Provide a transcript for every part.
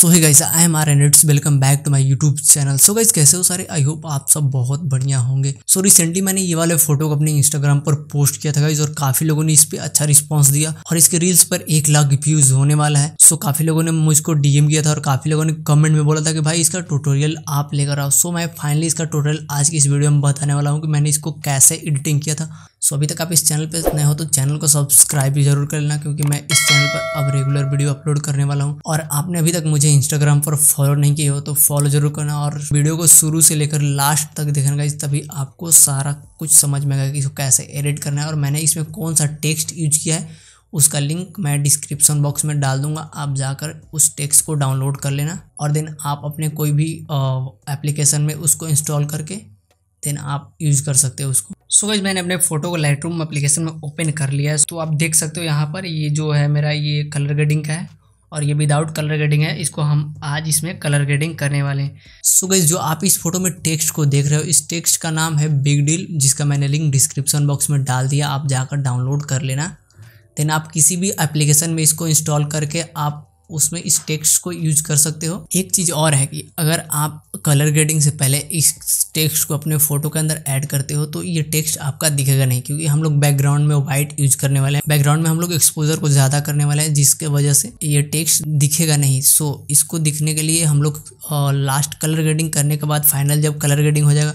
so hey guys I am R and it's welcome back to my YouTube channel so guys कैसे हो सारे I hope आप सब बहुत बढ़िया होंगे सो so, रिसेंटली मैंने ये वाले फोटो को अपने इंस्टाग्राम पर पोस्ट किया था गाइस और काफी लोगों ने इस पर अच्छा रिस्पॉन्स दिया और इसके रील्स पर एक लाख व्यूज होने वाला है सो so, काफी लोगों ने मुझको डीएम किया था और काफी लोगों ने कमेंट में बोला था कि भाई इसका टूटोरियल आप लेकर आओ सो so, मैं फाइनली इसका टूटोरियल आज की इस वीडियो में बताने वाला हूँ कि मैंने इसको कैसे एडिटिंग किया था सो अभी तक आप इस चैनल पर नए हो तो चैनल को सब्सक्राइब भी जरूर कर लेना क्योंकि मैं इस चैनल पर अब रेगुलर वीडियो अपलोड करने वाला हूँ और आपने अभी तक मुझे इंस्टाग्राम पर फॉलो नहीं किया हो तो फॉलो जरूर करना और वीडियो को शुरू से लेकर लास्ट तक देखना तभी आपको सारा कुछ समझ में आएगा कि इसको कैसे एडिट करना है और मैंने इसमें कौन सा टेक्स्ट यूज किया है उसका लिंक मैं डिस्क्रिप्शन बॉक्स में डाल दूंगा आप जाकर उस टेक्स्ट को डाउनलोड कर लेना और देन आप अपने कोई भी एप्लीकेशन में उसको इंस्टॉल करके देन आप यूज़ कर सकते हो उसको सो so मैंने अपने फोटो को लाइट रूम अप्लीकेशन में ओपन कर लिया है तो आप देख सकते हो यहाँ पर ये जो है मेरा ये कलर ग्रेडिंग का है और ये विदाउट कलर ग्रेडिंग है इसको हम आज इसमें कलर ग्रेडिंग करने वाले हैं सो गई जो आप इस फोटो में टेक्स्ट को देख रहे हो इस टेक्स्ट का नाम है बिग डील जिसका मैंने लिंक डिस्क्रिप्शन बॉक्स में डाल दिया आप जाकर डाउनलोड कर लेना देन आप किसी भी एप्लीकेशन में इसको इंस्टॉल करके आप उसमें इस टेक्स्ट को यूज कर सकते हो एक चीज़ और है कि अगर आप कलर ग्रेडिंग से पहले इस टेक्स्ट को अपने फोटो के अंदर ऐड करते हो तो ये टेक्स्ट आपका दिखेगा नहीं क्योंकि हम लोग बैकग्राउंड में व्हाइट यूज करने वाले हैं बैकग्राउंड में हम लोग एक्सपोजर को ज़्यादा करने वाले हैं जिसके वजह से ये टेक्स्ट दिखेगा नहीं सो इसको दिखने के लिए हम लोग लास्ट कलर ग्रेडिंग करने के बाद फाइनल जब कलर ग्रेडिंग हो जाएगा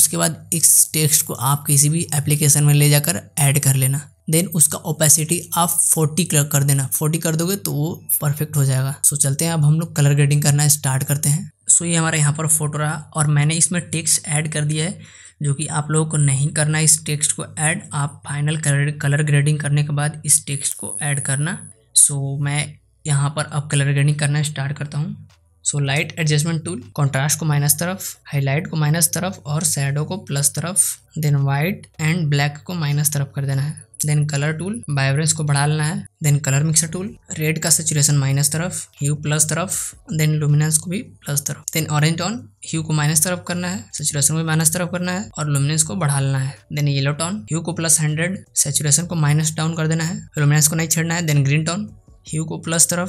उसके बाद इस टेक्स्ट को आप किसी भी एप्लीकेशन में ले जाकर ऐड कर लेना देन उसका ओपेसिटी आप 40 कर देना 40 कर दोगे तो वो परफेक्ट हो जाएगा सो चलते हैं अब हम लोग कलर ग्रेडिंग करना स्टार्ट करते हैं सो ये हमारा यहाँ पर फोटो रहा और मैंने इसमें टेक्स्ट ऐड कर दिया है जो कि आप लोगों को नहीं करना इस टेक्स्ट को ऐड आप फाइनल कलर कलर ग्रेडिंग करने के बाद इस टेक्स्ट को ऐड करना सो so, मैं यहाँ पर अब कलर ग्रेडिंग करना स्टार्ट करता हूँ so light adjustment tool contrast को माइनस तरफ हाईलाइट को माइनस तरफ और सैडो को प्लस तरफ देन वाइट एंड ब्लैक को माइनस तरफ कर देना है देन कलर टूल वाइब्रेंस को बढ़ा लेना है then colour mixer tool red का सेचुरेशन माइनस तरफ ह्यू प्लस तरफ देन लुमिनेंस को भी प्लस तरफ देन ऑरेंज टोन ह्यू को माइनस तरफ करना है सेचुरेशन को माइनस तरफ करना है और लुमिनेंस को बढ़ा लेना है देन येलो टॉन ह्यू को प्लस हंड्रेड सेचुरेशन को माइनस डाउन कर देना है लुमिनेंस को नहीं छेड़ना है देन ग्रीन टोन ह्यू को प्लस तरफ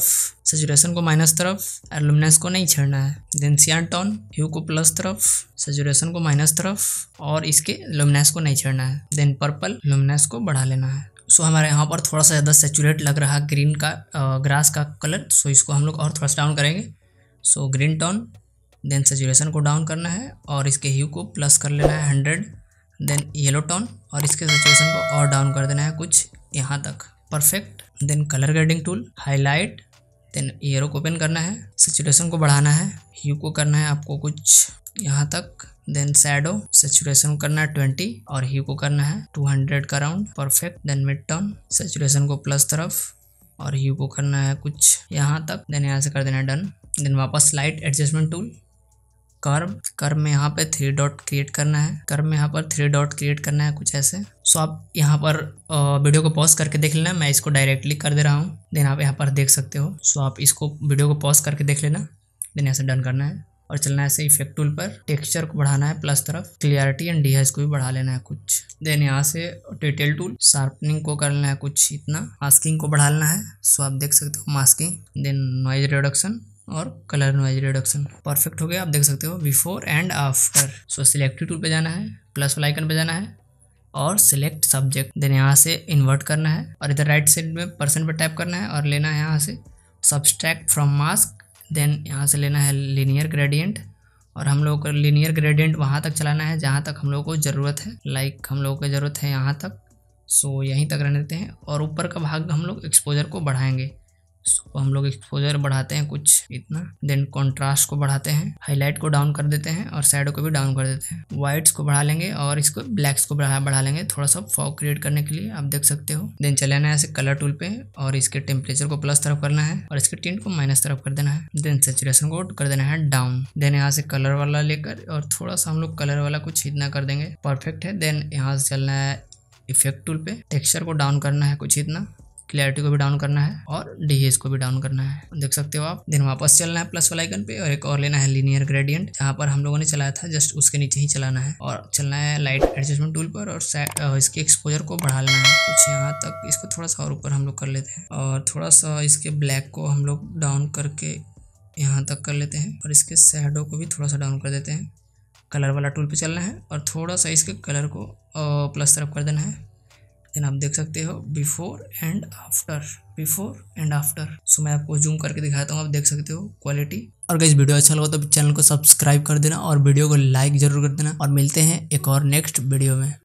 सेचुरेशन को माइनस तरफ और को नहीं छेड़ना है देन सियान टोन ह्यू को प्लस तरफ सेचुरेशन को माइनस तरफ और इसके लुमिनस को नहीं छेड़ना है देन पर्पल लुमिनस को बढ़ा लेना है सो so, हमारे यहाँ पर थोड़ा सा ज़्यादा सेचुरेट लग रहा है ग्रीन का ग्रास का कलर सो so, इसको हम लोग और थोड़ा सा डाउन करेंगे so green tone then saturation को डाउन करना है और इसके ह्यू को प्लस कर लेना है हंड्रेड देन येलो टॉन और इसके सेचुरेशन को और डाउन कर देना है कुछ यहाँ तक perfect then colour grading tool highlight then arrow को ओपन करना है सेचुरेशन को बढ़ाना है ह्यू को करना है आपको कुछ यहाँ तक देन सैडो सेचुरेशन करना है ट्वेंटी और ह्यू को करना है टू हंड्रेड का round perfect then mid tone saturation को प्लस तरफ और ह्यू को करना है कुछ यहाँ तक देन यहाँ से कर देना डन देन वापस light adjustment tool curve curve में यहाँ पे थ्री डॉट क्रिएट करना है कर्व में यहाँ पर थ्री डॉट क्रिएट करना है कुछ ऐसे सो आप यहाँ पर वीडियो को पॉज करके देख लेना मैं इसको डायरेक्टली कर दे रहा हूँ देन आप यहाँ पर देख सकते हो सो आप इसको वीडियो को पॉज करके देख लेना देन यहाँ से डन करना है और चलना ऐसे इफेक्ट टूल पर टेक्सचर को बढ़ाना है प्लस तरफ क्लियरिटी एंड डीएस को भी बढ़ा लेना है कुछ देन यहाँ से डिटेल टूल शार्पनिंग को कर लेना है कुछ इतना मास्किंग को बढ़ा लेना है सो आप देख सकते हो मास्किंग देन नॉइज रिडक्शन और कलर नॉइज रिडक्शन परफेक्ट हो गया आप देख सकते हो before and after so selective tool पे जाना है प्लस वाला आइकन पे जाना है और सिलेक्ट सब्जेक्ट देन यहाँ से इन्वर्ट करना है और इधर राइट साइड में परसेंट पर टाइप करना है और लेना है यहाँ से सब्सट्रैक्ट फ्रॉम मास्क देन यहाँ से लेना है लीनियर ग्रेडियंट और हम लोगों को लीनियर ग्रेडियंट वहाँ तक चलाना है जहाँ तक हम लोगों को ज़रूरत है लाइक like हम लोगों को ज़रूरत है यहाँ तक सो so, यहीं तक रहने देते हैं और ऊपर का भाग हम लोग एक्सपोजर को बढ़ाएंगे इसको हम लोग एक्सपोजर बढ़ाते हैं कुछ इतना देन कंट्रास्ट को बढ़ाते हैं हाईलाइट को डाउन कर देते हैं और शेडो को भी डाउन कर देते हैं व्हाइट्स को बढ़ा लेंगे और इसको ब्लैक्स को बढ़ा बढ़ा लेंगे थोड़ा सा फॉग क्रिएट करने के लिए आप देख सकते हो देन चले आना है ऐसे कलर टूल पे और इसके टेम्परेचर को प्लस तरफ करना है और इसके टिंट को माइनस तरफ कर देना है देन सेचुरेशन को कर देना है डाउन देन यहाँ से कलर वाला लेकर और थोड़ा सा हम लोग कलर वाला कुछ इतना कर देंगे परफेक्ट है देन यहाँ से चलना है इफेक्ट टूल पे टेक्सचर को डाउन करना है कुछ इतना क्लैरिटी को भी डाउन करना है और डीएस को भी डाउन करना है देख सकते हो आप दिन वापस चलना है प्लस वाला आइकन पे और एक और लेना है लीनियर ग्रेडियंट जहाँ पर हम लोगों ने चलाया था जस्ट उसके नीचे ही चलाना है और चलना है लाइट एडजस्टमेंट टूल पर और इसके एक्सपोजर को बढ़ा लेना है कुछ यहाँ तक इसको थोड़ा सा और ऊपर हम लोग कर लेते हैं और थोड़ा सा इसके ब्लैक को हम लोग डाउन करके यहाँ तक कर लेते हैं और इसके शेडो को भी थोड़ा सा डाउन कर देते हैं कलर वाला टूल पे चलना है और थोड़ा सा इसके कलर को प्लस तरफ कर देना है देन आप देख सकते हो before and after before and after so मैं आपको जूम करके दिखाता हूँ आप देख सकते हो क्वालिटी और गई वीडियो अच्छा लगा तो चैनल को सब्सक्राइब कर देना और वीडियो को लाइक जरूर कर देना और मिलते हैं एक और नेक्स्ट वीडियो में